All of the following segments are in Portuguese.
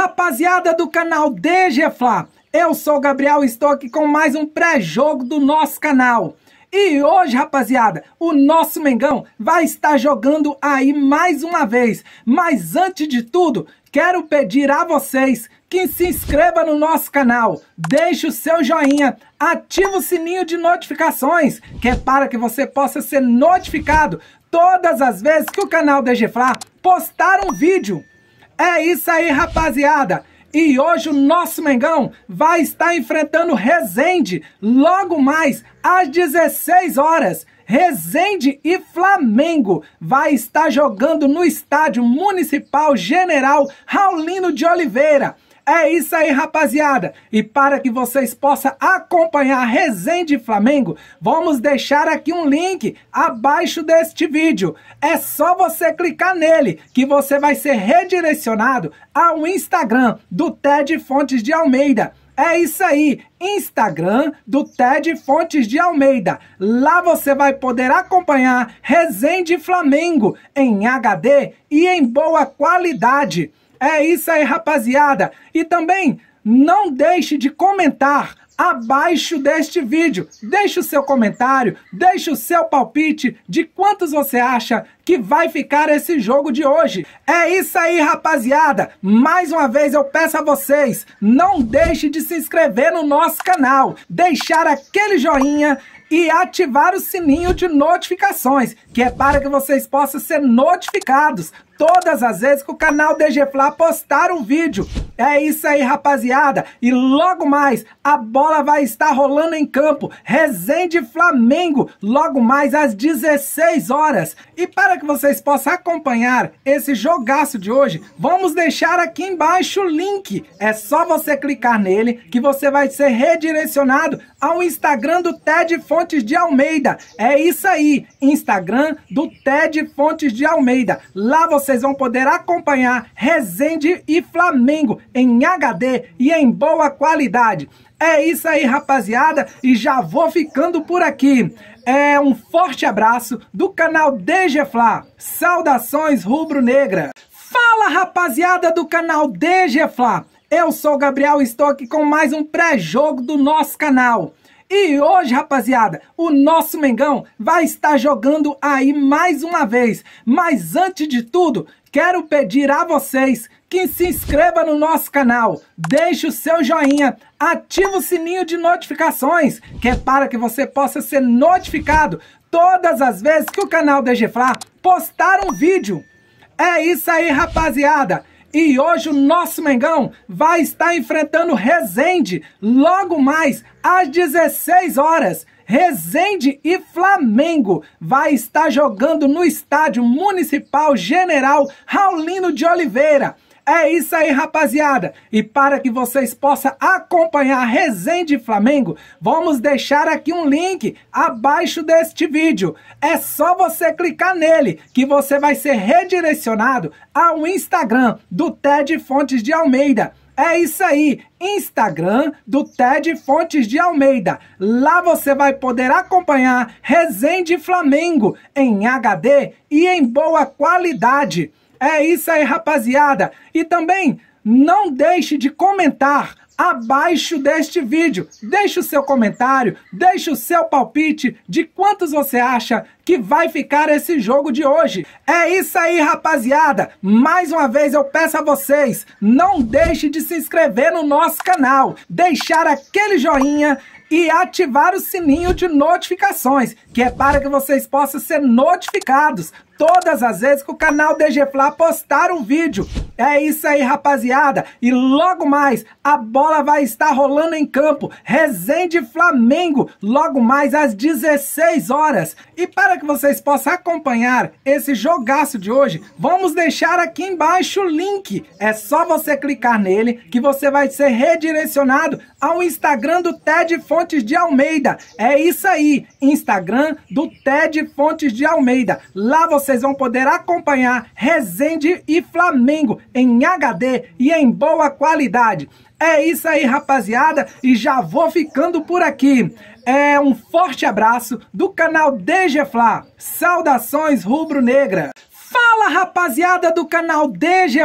rapaziada do canal DG eu sou o Gabriel e estou aqui com mais um pré-jogo do nosso canal. E hoje, rapaziada, o nosso Mengão vai estar jogando aí mais uma vez. Mas antes de tudo, quero pedir a vocês que se inscreva no nosso canal, deixe o seu joinha, ative o sininho de notificações, que é para que você possa ser notificado todas as vezes que o canal DG postar um vídeo. É isso aí, rapaziada! E hoje o nosso Mengão vai estar enfrentando Resende logo mais às 16 horas. Resende e Flamengo vai estar jogando no estádio Municipal General Raulino de Oliveira. É isso aí, rapaziada. E para que vocês possam acompanhar a resenha de Flamengo, vamos deixar aqui um link abaixo deste vídeo. É só você clicar nele que você vai ser redirecionado ao Instagram do Ted Fontes de Almeida. É isso aí, Instagram do Ted Fontes de Almeida. Lá você vai poder acompanhar Resende Flamengo em HD e em boa qualidade. É isso aí, rapaziada. E também não deixe de comentar abaixo deste vídeo. Deixe o seu comentário, deixe o seu palpite de quantos você acha que vai ficar esse jogo de hoje. É isso aí, rapaziada. Mais uma vez eu peço a vocês, não deixe de se inscrever no nosso canal, deixar aquele joinha e ativar o sininho de notificações, que é para que vocês possam ser notificados todas as vezes que o canal DG Fla postar um vídeo. É isso aí, rapaziada. E logo mais, a bola vai estar rolando em campo. Resende Flamengo, logo mais às 16 horas. E para que vocês possam acompanhar esse jogaço de hoje, vamos deixar aqui embaixo o link. É só você clicar nele que você vai ser redirecionado ao Instagram do Ted Fontes de Almeida. É isso aí, Instagram do Ted Fontes de Almeida. Lá vocês vão poder acompanhar Resende e Flamengo em HD e em boa qualidade. É isso aí, rapaziada, e já vou ficando por aqui é um forte abraço do canal DGFLA. Saudações rubro-negra! Fala rapaziada do canal DGFLA! Eu sou o Gabriel e estou aqui com mais um pré-jogo do nosso canal. E hoje, rapaziada, o nosso Mengão vai estar jogando aí mais uma vez. Mas antes de tudo, quero pedir a vocês que se inscreva no nosso canal, deixe o seu joinha, ative o sininho de notificações, que é para que você possa ser notificado todas as vezes que o canal DGFLA postar um vídeo. É isso aí, rapaziada! E hoje o nosso Mengão vai estar enfrentando Resende logo mais às 16 horas. Resende e Flamengo vai estar jogando no estádio Municipal General Raulino de Oliveira. É isso aí, rapaziada. E para que vocês possam acompanhar a resenha de Flamengo, vamos deixar aqui um link abaixo deste vídeo. É só você clicar nele que você vai ser redirecionado ao Instagram do Ted Fontes de Almeida. É isso aí, Instagram do Ted Fontes de Almeida. Lá você vai poder acompanhar Resende Flamengo em HD e em boa qualidade. É isso aí, rapaziada. E também não deixe de comentar abaixo deste vídeo. Deixe o seu comentário, deixe o seu palpite de quantos você acha que vai ficar esse jogo de hoje. É isso aí, rapaziada. Mais uma vez eu peço a vocês, não deixe de se inscrever no nosso canal, deixar aquele joinha e ativar o sininho de notificações, que é para que vocês possam ser notificados todas as vezes que o canal DG Fla postar um vídeo. É isso aí, rapaziada. E logo mais, a bola bola vai estar rolando em campo. Resende Flamengo, logo mais às 16 horas. E para que vocês possam acompanhar esse jogaço de hoje, vamos deixar aqui embaixo o link. É só você clicar nele que você vai ser redirecionado ao Instagram do Ted Fontes de Almeida. É isso aí, Instagram do Ted Fontes de Almeida. Lá vocês vão poder acompanhar Resende e Flamengo em HD e em boa qualidade. É isso aí, rapaziada, e já vou ficando por aqui. É um forte abraço do canal DG Saudações rubro-negra. Fala, rapaziada do canal DG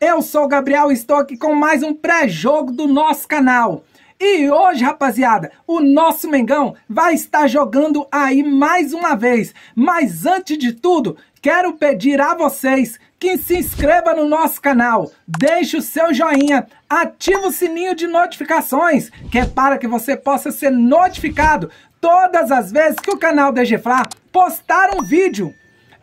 Eu sou o Gabriel e estou aqui com mais um pré-jogo do nosso canal. E hoje, rapaziada, o nosso Mengão vai estar jogando aí mais uma vez. Mas antes de tudo, quero pedir a vocês que se inscreva no nosso canal, deixe o seu joinha, ative o sininho de notificações, que é para que você possa ser notificado todas as vezes que o canal DGFLA postar um vídeo.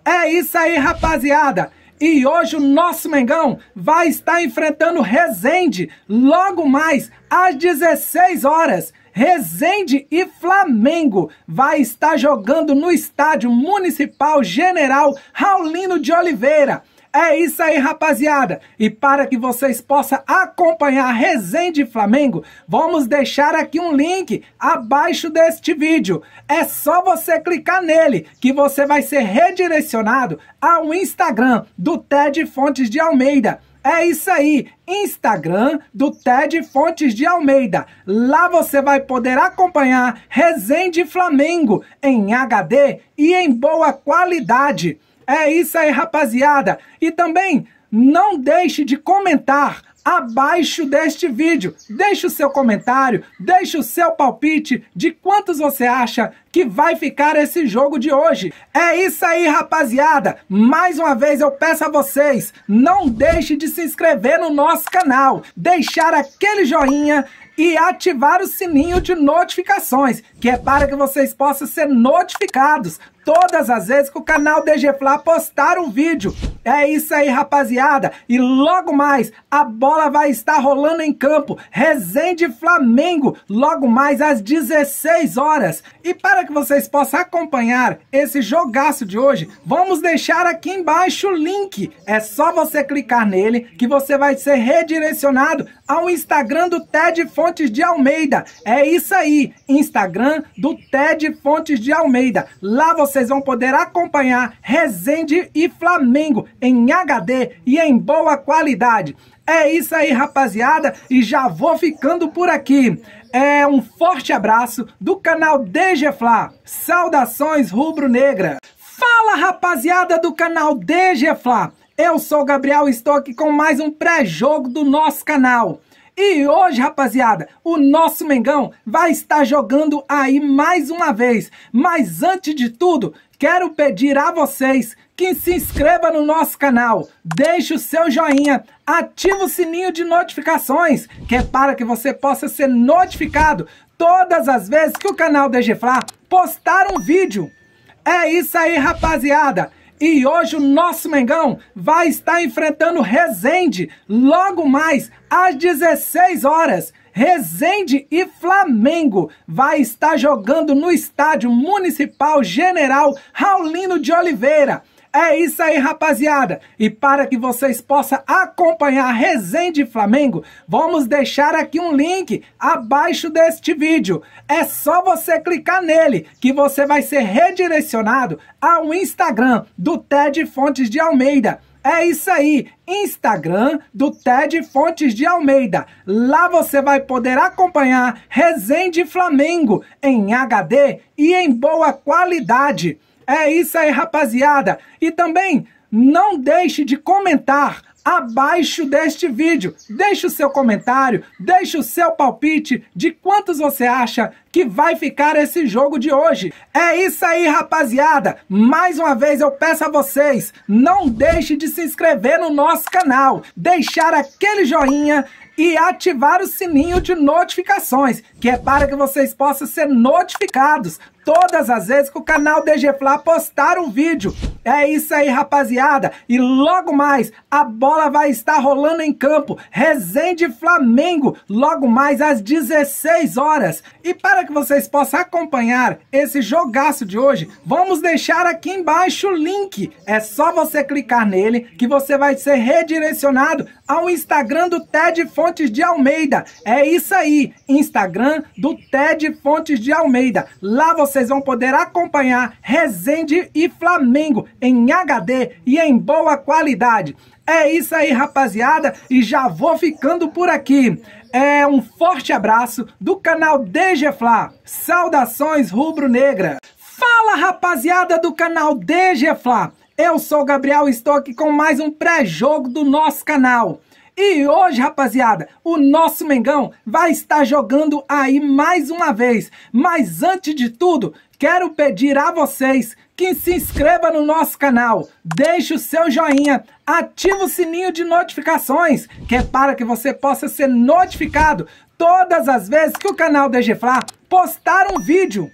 É isso aí, rapaziada! E hoje o nosso Mengão vai estar enfrentando Resende logo mais às 16 horas. Resende e Flamengo vai estar jogando no estádio Municipal General Raulino de Oliveira. É isso aí, rapaziada. E para que vocês possam acompanhar a resenha de Flamengo, vamos deixar aqui um link abaixo deste vídeo. É só você clicar nele que você vai ser redirecionado ao Instagram do Ted Fontes de Almeida. É isso aí, Instagram do Ted Fontes de Almeida. Lá você vai poder acompanhar Resende Flamengo em HD e em boa qualidade. É isso aí, rapaziada. E também não deixe de comentar abaixo deste vídeo. Deixe o seu comentário, deixe o seu palpite de quantos você acha que vai ficar esse jogo de hoje. É isso aí, rapaziada. Mais uma vez eu peço a vocês, não deixe de se inscrever no nosso canal, deixar aquele joinha e ativar o sininho de notificações, que é para que vocês possam ser notificados todas as vezes que o canal DG Fla postar um vídeo. É isso aí, rapaziada. E logo mais, a bola bola vai estar rolando em campo. Resende Flamengo, logo mais às 16 horas. E para que vocês possam acompanhar esse jogaço de hoje, vamos deixar aqui embaixo o link. É só você clicar nele que você vai ser redirecionado ao Instagram do Ted Fontes de Almeida. É isso aí, Instagram do Ted Fontes de Almeida. Lá vocês vão poder acompanhar Resende e Flamengo em HD e em boa qualidade. É isso aí, rapaziada, e já vou ficando por aqui. É um forte abraço do canal DG Saudações rubro-negra. Fala, rapaziada do canal DG Eu sou o Gabriel e estou aqui com mais um pré-jogo do nosso canal. E hoje, rapaziada, o nosso Mengão vai estar jogando aí mais uma vez. Mas antes de tudo, quero pedir a vocês que se inscreva no nosso canal, deixe o seu joinha, ative o sininho de notificações, que é para que você possa ser notificado todas as vezes que o canal DGFLA postar um vídeo. É isso aí, rapaziada! E hoje o nosso Mengão vai estar enfrentando Resende logo mais às 16 horas. Resende e Flamengo vai estar jogando no estádio Municipal General Raulino de Oliveira. É isso aí, rapaziada. E para que vocês possam acompanhar a resenha de Flamengo, vamos deixar aqui um link abaixo deste vídeo. É só você clicar nele que você vai ser redirecionado ao Instagram do Ted Fontes de Almeida. É isso aí, Instagram do Ted Fontes de Almeida. Lá você vai poder acompanhar Resende Flamengo em HD e em boa qualidade. É isso aí, rapaziada. E também não deixe de comentar abaixo deste vídeo. Deixe o seu comentário, deixe o seu palpite de quantos você acha que vai ficar esse jogo de hoje. É isso aí, rapaziada. Mais uma vez eu peço a vocês, não deixe de se inscrever no nosso canal, deixar aquele joinha e ativar o sininho de notificações, que é para que vocês possam ser notificados todas as vezes que o canal DG Fla postar um vídeo. É isso aí, rapaziada. E logo mais, a bola bola vai estar rolando em campo. Resende Flamengo, logo mais às 16 horas. E para que vocês possam acompanhar esse jogaço de hoje, vamos deixar aqui embaixo o link. É só você clicar nele que você vai ser redirecionado ao Instagram do Ted Fontes de Almeida. É isso aí, Instagram do Ted Fontes de Almeida. Lá vocês vão poder acompanhar Resende e Flamengo em HD e em boa qualidade. É isso aí, rapaziada, e já vou ficando por aqui. É um forte abraço do canal DG Saudações rubro-negra. Fala, rapaziada do canal DG Eu sou o Gabriel e estou aqui com mais um pré-jogo do nosso canal. E hoje, rapaziada, o nosso Mengão vai estar jogando aí mais uma vez. Mas antes de tudo, quero pedir a vocês que se inscreva no nosso canal, deixe o seu joinha, ative o sininho de notificações, que é para que você possa ser notificado todas as vezes que o canal DGFLA postar um vídeo.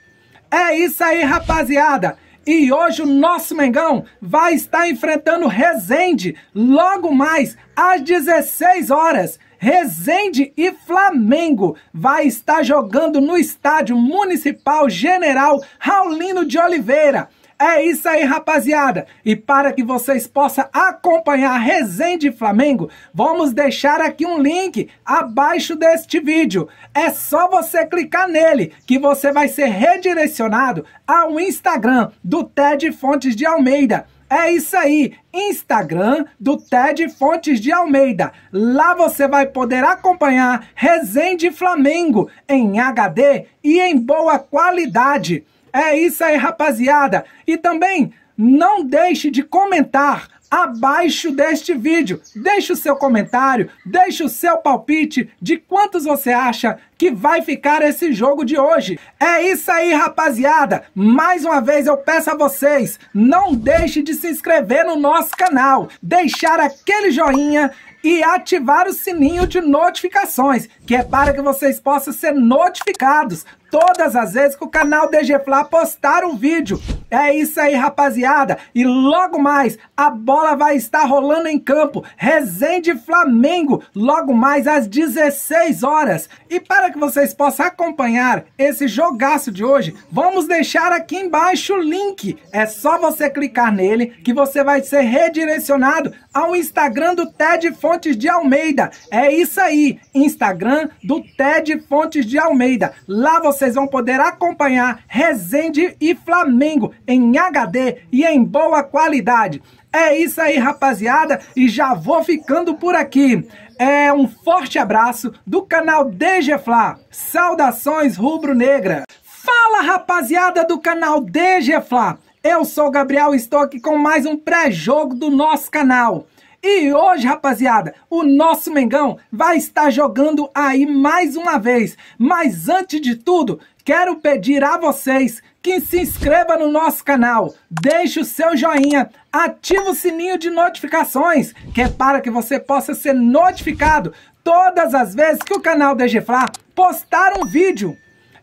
É isso aí, rapaziada! E hoje o nosso Mengão vai estar enfrentando Resende logo mais às 16 horas. Resende e Flamengo vai estar jogando no estádio Municipal General Raulino de Oliveira. É isso aí, rapaziada. E para que vocês possam acompanhar a resenha de Flamengo, vamos deixar aqui um link abaixo deste vídeo. É só você clicar nele que você vai ser redirecionado ao Instagram do Ted Fontes de Almeida. É isso aí, Instagram do Ted Fontes de Almeida. Lá você vai poder acompanhar Resende Flamengo em HD e em boa qualidade. É isso aí, rapaziada. E também não deixe de comentar abaixo deste vídeo. Deixe o seu comentário, deixe o seu palpite de quantos você acha que vai ficar esse jogo de hoje. É isso aí, rapaziada. Mais uma vez eu peço a vocês, não deixe de se inscrever no nosso canal, deixar aquele joinha e ativar o sininho de notificações, que é para que vocês possam ser notificados todas as vezes que o canal DG Fla postar um vídeo. É isso aí, rapaziada. E logo mais, a bola bola vai estar rolando em campo. Resende Flamengo, logo mais às 16 horas. E para que vocês possam acompanhar esse jogaço de hoje, vamos deixar aqui embaixo o link. É só você clicar nele que você vai ser redirecionado ao Instagram do Ted Fontes de Almeida. É isso aí, Instagram do Ted Fontes de Almeida. Lá vocês vão poder acompanhar Resende e Flamengo em HD e em boa qualidade. É isso aí, rapaziada, e já vou ficando por aqui. É um forte abraço do canal DGFLA. Saudações rubro-negra. Fala, rapaziada do canal DGFLA. Eu sou o Gabriel e estou aqui com mais um pré-jogo do nosso canal. E hoje, rapaziada, o nosso Mengão vai estar jogando aí mais uma vez. Mas antes de tudo, quero pedir a vocês que se inscreva no nosso canal, deixe o seu joinha, ative o sininho de notificações, que é para que você possa ser notificado todas as vezes que o canal DGFLA postar um vídeo.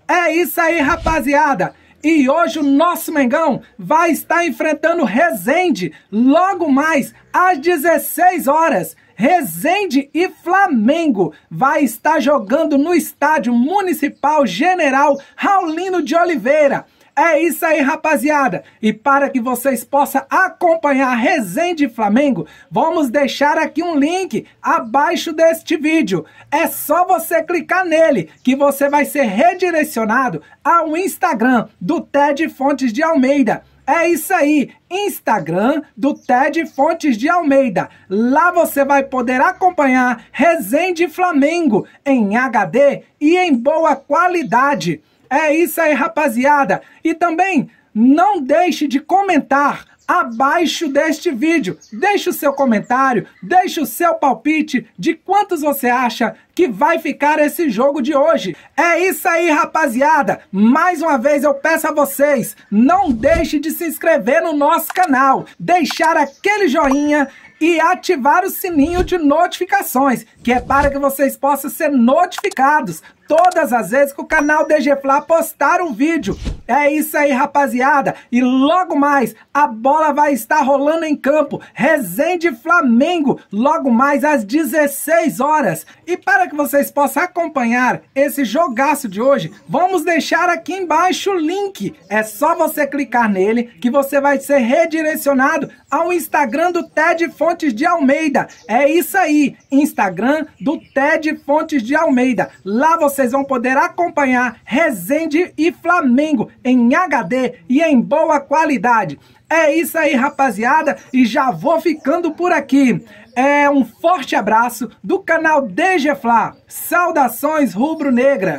É isso aí, rapaziada! E hoje o nosso Mengão vai estar enfrentando Resende logo mais às 16 horas. Resende e Flamengo vai estar jogando no estádio Municipal General Raulino de Oliveira. É isso aí, rapaziada. E para que vocês possam acompanhar a resenha de Flamengo, vamos deixar aqui um link abaixo deste vídeo. É só você clicar nele que você vai ser redirecionado ao Instagram do Ted Fontes de Almeida. É isso aí, Instagram do Ted Fontes de Almeida. Lá você vai poder acompanhar Resende Flamengo em HD e em boa qualidade. É isso aí, rapaziada. E também não deixe de comentar abaixo deste vídeo. Deixe o seu comentário, deixe o seu palpite de quantos você acha que vai ficar esse jogo de hoje. É isso aí, rapaziada. Mais uma vez eu peço a vocês, não deixe de se inscrever no nosso canal, deixar aquele joinha e ativar o sininho de notificações, que é para que vocês possam ser notificados todas as vezes que o canal DG Fla postar um vídeo. É isso aí, rapaziada. E logo mais, a bola vai estar rolando em campo. Resende Flamengo, logo mais às 16 horas. E para que vocês possam acompanhar esse jogaço de hoje, vamos deixar aqui embaixo o link. É só você clicar nele que você vai ser redirecionado ao Instagram do Ted Fonte Fontes de Almeida. É isso aí, Instagram do Ted Fontes de Almeida. Lá vocês vão poder acompanhar Resende e Flamengo em HD e em boa qualidade. É isso aí, rapaziada, e já vou ficando por aqui. É um forte abraço do canal DG Fla. Saudações rubro-negra.